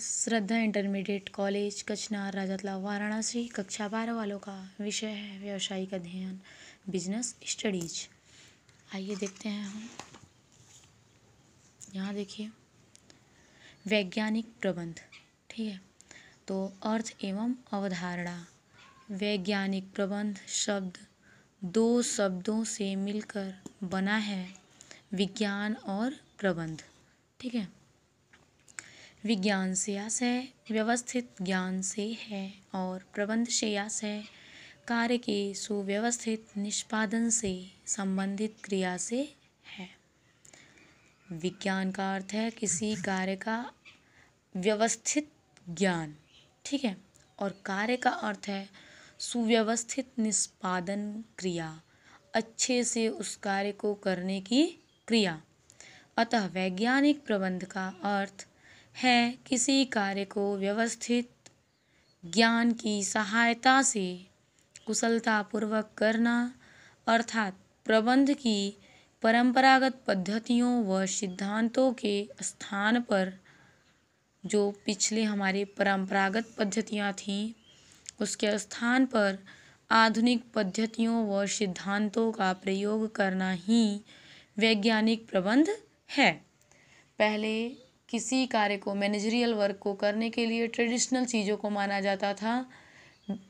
श्रद्धा intermediate college कचनार राजतला वाराणसी कक्षा बारह वालों का विषय है व्यावसायिक अध्ययन बिजनेस स्टडीज आइए देखते हैं हम यहाँ देखिए वैज्ञानिक प्रबंध ठीक है तो अर्थ एवं अवधारणा वैज्ञानिक प्रबंध शब्द दो शब्दों से मिलकर बना है विज्ञान और प्रबंध ठीक है विज्ञान से है व्यवस्थित ज्ञान से है और प्रबंध से है कार्य के सुव्यवस्थित निष्पादन से संबंधित क्रिया से है विज्ञान का अर्थ है किसी कार्य का व्यवस्थित ज्ञान ठीक है और कार्य का अर्थ है सुव्यवस्थित निष्पादन क्रिया अच्छे से उस कार्य को करने की क्रिया अतः वैज्ञानिक प्रबंध का अर्थ है किसी कार्य को व्यवस्थित ज्ञान की सहायता से कुशलतापूर्वक करना अर्थात प्रबंध की परंपरागत पद्धतियों व सिद्धांतों के स्थान पर जो पिछले हमारे परंपरागत पद्धतियाँ थीं उसके स्थान पर आधुनिक पद्धतियों व सिद्धांतों का प्रयोग करना ही वैज्ञानिक प्रबंध है पहले किसी कार्य को मैनेजरियल वर्क को करने के लिए ट्रेडिशनल चीज़ों को माना जाता था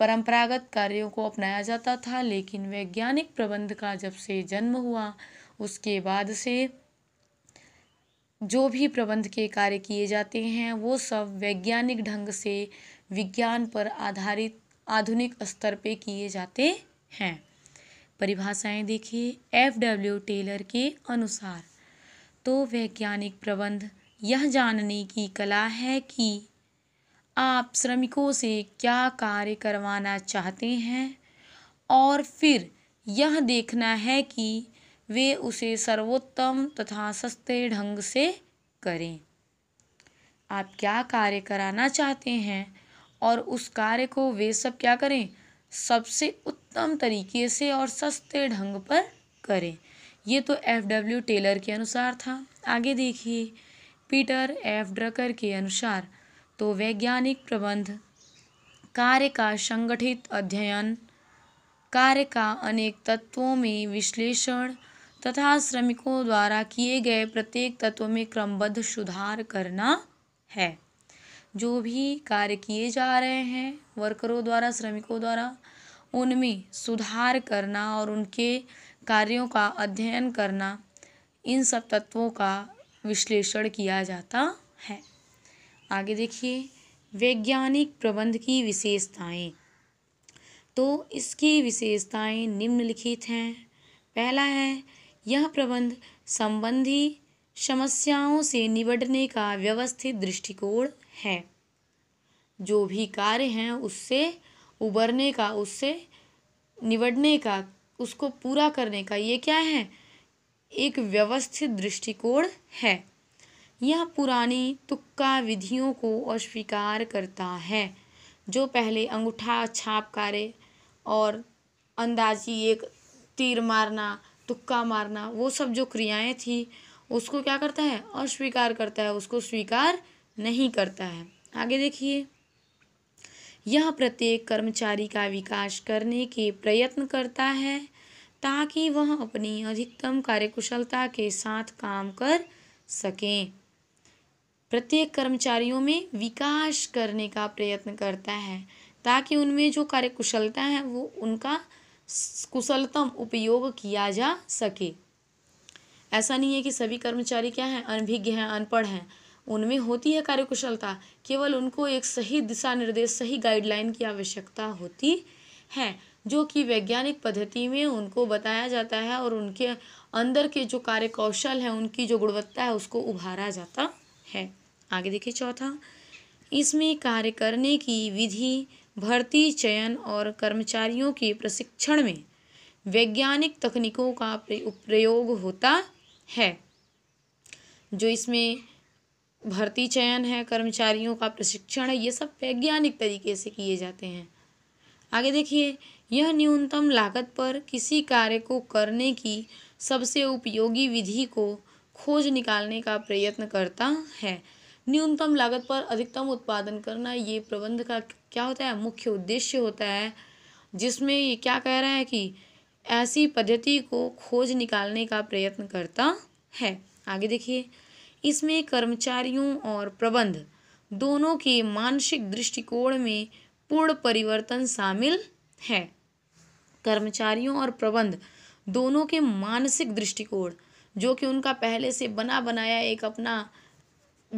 परंपरागत कार्यों को अपनाया जाता था लेकिन वैज्ञानिक प्रबंध का जब से जन्म हुआ उसके बाद से जो भी प्रबंध के कार्य किए जाते हैं वो सब वैज्ञानिक ढंग से विज्ञान पर आधारित आधुनिक स्तर पे किए जाते हैं परिभाषाएं देखिए एफ डब्ल्यू टेलर के अनुसार तो वैज्ञानिक प्रबंध यह जानने की कला है कि आप श्रमिकों से क्या कार्य करवाना चाहते हैं और फिर यह देखना है कि वे उसे सर्वोत्तम तथा सस्ते ढंग से करें आप क्या कार्य कराना चाहते हैं और उस कार्य को वे सब क्या करें सबसे उत्तम तरीके से और सस्ते ढंग पर करें ये तो एफ डब्ल्यू टेलर के अनुसार था आगे देखिए पीटर एफ ड्रकर के अनुसार तो वैज्ञानिक प्रबंध कार्य का संगठित अध्ययन कार्य का अनेक तत्वों में विश्लेषण तथा श्रमिकों द्वारा किए गए प्रत्येक तत्व में क्रमबद्ध सुधार करना है जो भी कार्य किए जा रहे हैं वर्करों द्वारा श्रमिकों द्वारा उनमें सुधार करना और उनके कार्यों का अध्ययन करना इन सब तत्वों का विश्लेषण किया जाता है आगे देखिए वैज्ञानिक प्रबंध की विशेषताएं तो इसकी विशेषताएं निम्नलिखित हैं पहला है यह प्रबंध संबंधी समस्याओं से निपटने का व्यवस्थित दृष्टिकोण है जो भी कार्य हैं उससे उबरने का उससे निबटने का उसको पूरा करने का ये क्या है एक व्यवस्थित दृष्टिकोण है यह पुरानी तुक्का विधियों को अस्वीकार करता है जो पहले अंगूठा छाप कार्य और अंदाजी एक तीर मारना तुक्का मारना वो सब जो क्रियाएं थी उसको क्या करता है अस्वीकार करता है उसको स्वीकार नहीं करता है आगे देखिए यह प्रत्येक कर्मचारी का विकास करने के प्रयत्न करता है ताकि वह अपनी अधिकतम कार्यकुशलता के साथ काम कर सकें प्रत्येक कर्मचारियों में विकास करने का प्रयत्न करता है ताकि उनमें जो कार्यकुशलता है वो उनका कुशलतम उपयोग किया जा सके ऐसा नहीं है कि सभी कर्मचारी क्या हैं अनभिज्ञ हैं अनपढ़ हैं उनमें होती है कार्यकुशलता केवल उनको एक सही दिशा निर्देश सही गाइडलाइन की आवश्यकता होती है जो कि वैज्ञानिक पद्धति में उनको बताया जाता है और उनके अंदर के जो कार्य कौशल है उनकी जो गुणवत्ता है उसको उभारा जाता है आगे देखिए चौथा इसमें कार्य करने की विधि भर्ती चयन और कर्मचारियों के प्रशिक्षण में वैज्ञानिक तकनीकों का प्रयोग होता है जो इसमें भर्ती चयन है कर्मचारियों का प्रशिक्षण है ये सब वैज्ञानिक तरीके से किए जाते हैं आगे देखिए यह न्यूनतम लागत पर किसी कार्य को करने की सबसे उपयोगी विधि को खोज निकालने का प्रयत्न करता है न्यूनतम लागत पर अधिकतम उत्पादन करना ये प्रबंध का क्या होता है मुख्य उद्देश्य होता है जिसमें ये क्या कह रहा है कि ऐसी पद्धति को खोज निकालने का प्रयत्न करता है आगे देखिए इसमें कर्मचारियों और प्रबंध दोनों के मानसिक दृष्टिकोण में पूर्ण परिवर्तन शामिल है कर्मचारियों और प्रबंध दोनों के मानसिक दृष्टिकोण जो कि उनका पहले से बना बनाया एक अपना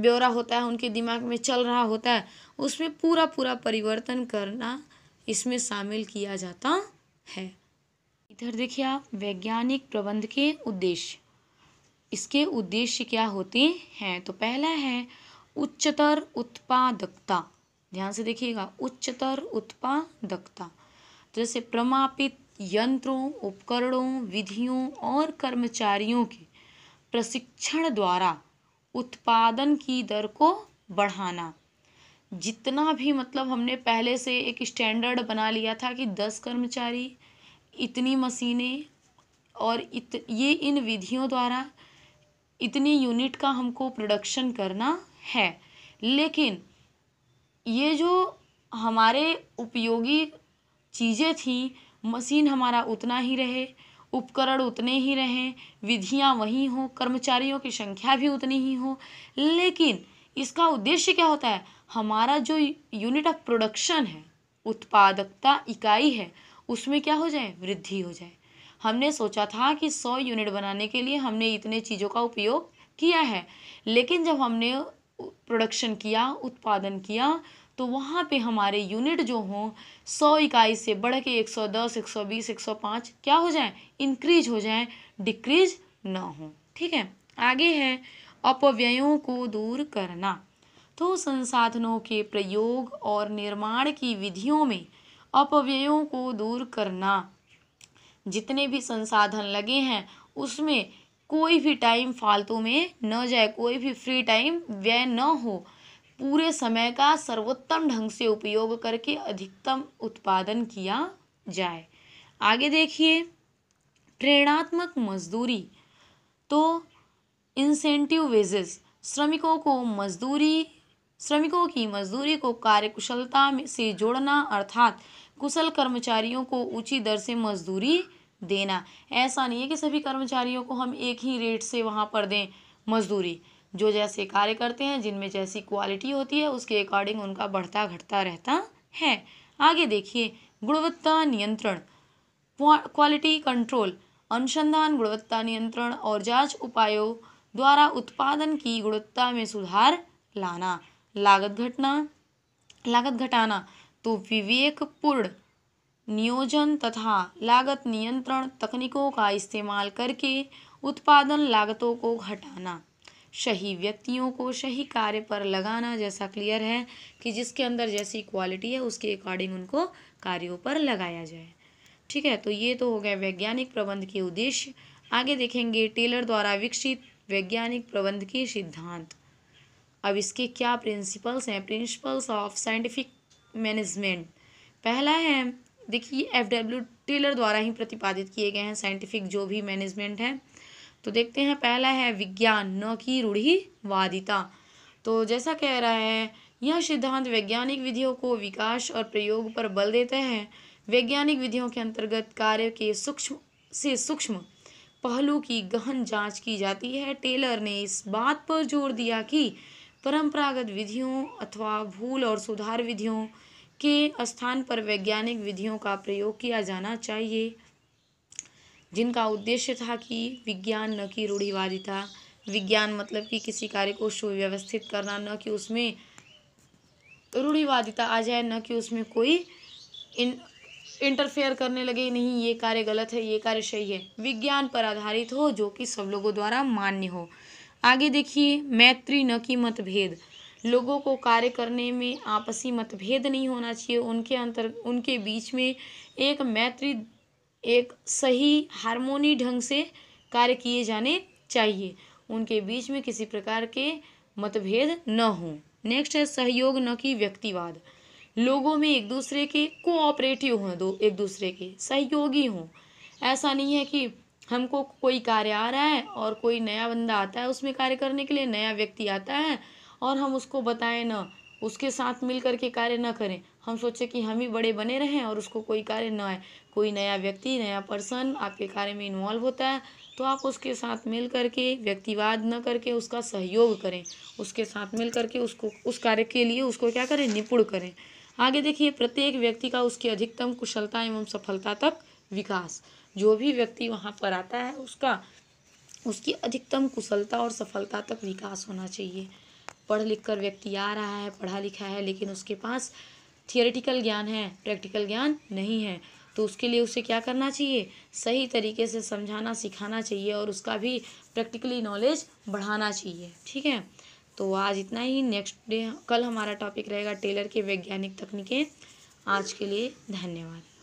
ब्यौरा होता है उनके दिमाग में चल रहा होता है उसमें पूरा पूरा परिवर्तन करना इसमें शामिल किया जाता है इधर देखिए आप वैज्ञानिक प्रबंध के उद्देश्य इसके उद्देश्य क्या होते हैं तो पहला है उच्चतर उत्पादकता ध्यान से देखिएगा उच्चतर उत्पादकता तो जैसे प्रमापित यंत्रों उपकरणों विधियों और कर्मचारियों के प्रशिक्षण द्वारा उत्पादन की दर को बढ़ाना जितना भी मतलब हमने पहले से एक स्टैंडर्ड बना लिया था कि दस कर्मचारी इतनी मशीनें और इत ये इन विधियों द्वारा इतनी यूनिट का हमको प्रोडक्शन करना है लेकिन ये जो हमारे उपयोगी चीज़ें थी मशीन हमारा उतना ही रहे उपकरण उतने ही रहें विधियाँ वही हों कर्मचारियों की संख्या भी उतनी ही हो लेकिन इसका उद्देश्य क्या होता है हमारा जो यूनिट ऑफ प्रोडक्शन है उत्पादकता इकाई है उसमें क्या हो जाए वृद्धि हो जाए हमने सोचा था कि सौ यूनिट बनाने के लिए हमने इतने चीज़ों का उपयोग किया है लेकिन जब हमने प्रोडक्शन किया उत्पादन किया तो वहाँ पे हमारे यूनिट जो हों सौ इकाई से बढ़ के एक सौ दस एक सौ बीस एक सौ पाँच क्या हो जाए इंक्रीज हो जाए डिक्रीज ना हो ठीक है आगे है अपव्ययों को दूर करना तो संसाधनों के प्रयोग और निर्माण की विधियों में अपव्ययों को दूर करना जितने भी संसाधन लगे हैं उसमें कोई भी टाइम फालतू में न जाए कोई भी फ्री टाइम व्यय न हो पूरे समय का सर्वोत्तम ढंग से उपयोग करके अधिकतम उत्पादन किया जाए आगे देखिए प्रेरणात्मक मजदूरी तो इंसेंटिव वेजेस श्रमिकों को मजदूरी श्रमिकों की मजदूरी को कार्यकुशलता से जोड़ना अर्थात कुशल कर्मचारियों को ऊंची दर से मजदूरी देना ऐसा नहीं है कि सभी कर्मचारियों को हम एक ही रेट से वहाँ पर दें मजदूरी जो जैसे कार्य करते हैं जिनमें जैसी क्वालिटी होती है उसके अकॉर्डिंग उनका बढ़ता घटता रहता है आगे देखिए गुणवत्ता नियंत्रण क्वालिटी कंट्रोल अनुसंधान गुणवत्ता नियंत्रण और जांच उपायों द्वारा उत्पादन की गुणवत्ता में सुधार लाना लागत घटना लागत घटाना तो विवेकपूर्ण नियोजन तथा लागत नियंत्रण तकनीकों का इस्तेमाल करके उत्पादन लागतों को घटाना सही व्यक्तियों को सही कार्य पर लगाना जैसा क्लियर है कि जिसके अंदर जैसी क्वालिटी है उसके अकॉर्डिंग उनको कार्यों पर लगाया जाए ठीक है तो ये तो हो गया वैज्ञानिक प्रबंध के उद्देश्य आगे देखेंगे टेलर द्वारा विकसित वैज्ञानिक प्रबंध के सिद्धांत अब इसके क्या प्रिंसिपल्स हैं प्रिंसिपल्स ऑफ साइंटिफिक मैनेजमेंट पहला है देखिए एफ डब्ल्यू टेलर द्वारा ही प्रतिपादित किए गए हैं साइंटिफिक जो भी मैनेजमेंट है तो देखते हैं पहला है विज्ञान न कि रूढ़िवादिता तो जैसा कह रहा है यह सिद्धांत वैज्ञानिक विधियों को विकास और प्रयोग पर बल देते हैं वैज्ञानिक विधियों के अंतर्गत कार्य के सूक्ष्म से सूक्ष्म पहलू की गहन जांच की जाती है टेलर ने इस बात पर जोर दिया कि परंपरागत विधियों अथवा भूल और सुधार विधियों के स्थान पर वैज्ञानिक विधियों का प्रयोग किया जाना चाहिए जिनका उद्देश्य था कि विज्ञान न कि रूढ़िवादिता विज्ञान मतलब कि किसी कार्य को सुव्यवस्थित करना न कि उसमें रूढ़िवादिता आ जाए न कि उसमें कोई इन इंटरफेयर करने लगे नहीं ये कार्य गलत है ये कार्य सही है विज्ञान पर आधारित हो जो कि सब लोगों द्वारा मान्य हो आगे देखिए मैत्री न कि मतभेद लोगों को कार्य करने में आपसी मतभेद नहीं होना चाहिए उनके अंतर उनके बीच में एक मैत्री एक सही हारमोनी ढंग से कार्य किए जाने चाहिए उनके बीच में किसी प्रकार के मतभेद न हो नेक्स्ट है सहयोग न कि व्यक्तिवाद लोगों में एक दूसरे के कोऑपरेटिव हों दो एक दूसरे के सहयोगी हों ऐसा नहीं है कि हमको कोई कार्य आ रहा है और कोई नया बंदा आता है उसमें कार्य करने के लिए नया व्यक्ति आता है और हम उसको बताएं ना उसके साथ मिल कर के कार्य न करें हम सोचें कि हम ही बड़े बने रहें और उसको कोई कार्य ना आए कोई नया व्यक्ति नया पर्सन आपके कार्य में इन्वॉल्व होता है तो आप उसके साथ मिल कर के व्यक्तिवाद न करके उसका सहयोग करें उसके साथ मिल करके उसको उस कार्य के लिए उसको क्या करें निपुण करें आगे देखिए प्रत्येक व्यक्ति का उसकी अधिकतम कुशलता एवं सफलता तक विकास जो भी व्यक्ति वहाँ पर आता है उसका उसकी अधिकतम कुशलता और सफलता तक विकास होना चाहिए पढ़ लिख कर व्यक्ति आ रहा है पढ़ा लिखा है लेकिन उसके पास थियोरिटिकल ज्ञान है प्रैक्टिकल ज्ञान नहीं है तो उसके लिए उसे क्या करना चाहिए सही तरीके से समझाना सिखाना चाहिए और उसका भी प्रैक्टिकली नॉलेज बढ़ाना चाहिए ठीक है तो आज इतना ही नेक्स्ट डे कल हमारा टॉपिक रहेगा टेलर के वैज्ञानिक तकनीकें आज के लिए धन्यवाद